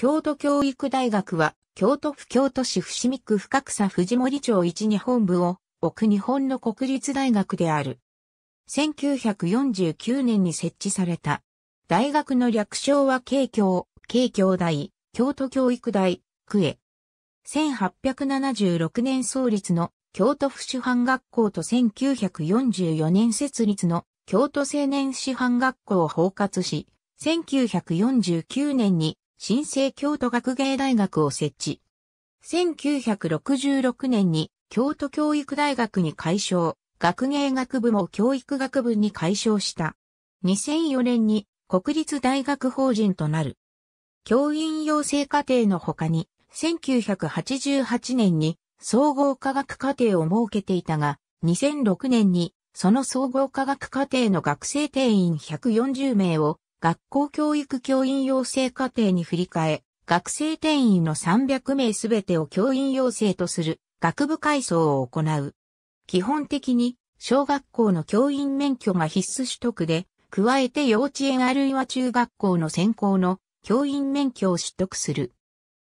京都教育大学は、京都府京都市伏見区深草藤森町一日本部を置く日本の国立大学である。1949年に設置された。大学の略称は京京、京京大、京都教育大、区へ。1876年創立の京都府師範学校と1944年設立の京都青年師範学校を包括し、1949年に新生京都学芸大学を設置。1966年に京都教育大学に改称、学芸学部も教育学部に改称した。2004年に国立大学法人となる。教員養成課程の他に、1988年に総合科学課程を設けていたが、2006年にその総合科学課程の学生定員140名を学校教育教員養成課程に振り替え、学生定員の300名すべてを教員養成とする学部改装を行う。基本的に小学校の教員免許が必須取得で、加えて幼稚園あるいは中学校の専攻の教員免許を取得する。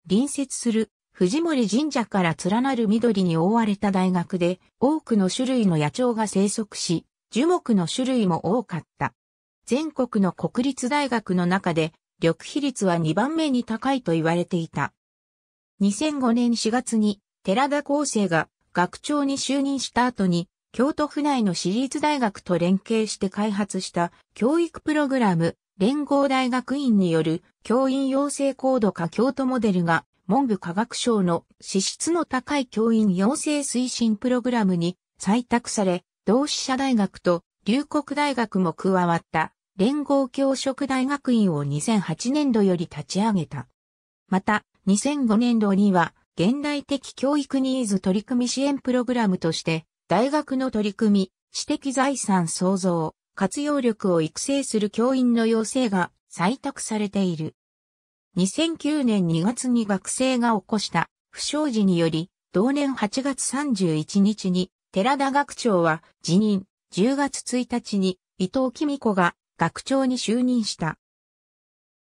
隣接する藤森神社から連なる緑に覆われた大学で多くの種類の野鳥が生息し、樹木の種類も多かった。全国の国立大学の中で、緑比率は2番目に高いと言われていた。2005年4月に、寺田厚生が学長に就任した後に、京都府内の私立大学と連携して開発した教育プログラム連合大学院による教員養成高度化京都モデルが文部科学省の資質の高い教員養成推進プログラムに採択され、同志社大学と龍谷大学も加わった連合教職大学院を2008年度より立ち上げた。また、2005年度には、現代的教育ニーズ取り組み支援プログラムとして、大学の取り組み、知的財産創造、活用力を育成する教員の要請が採択されている。2009年2月に学生が起こした不祥事により、同年8月31日に寺田学長は辞任、10月1日に伊藤紀美子が学長に就任した。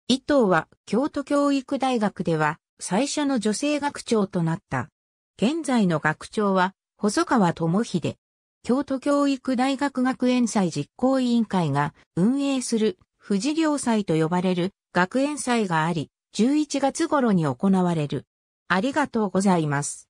伊藤は京都教育大学では最初の女性学長となった。現在の学長は細川智秀。京都教育大学学園祭実行委員会が運営する富士業祭と呼ばれる学園祭があり、11月頃に行われる。ありがとうございます。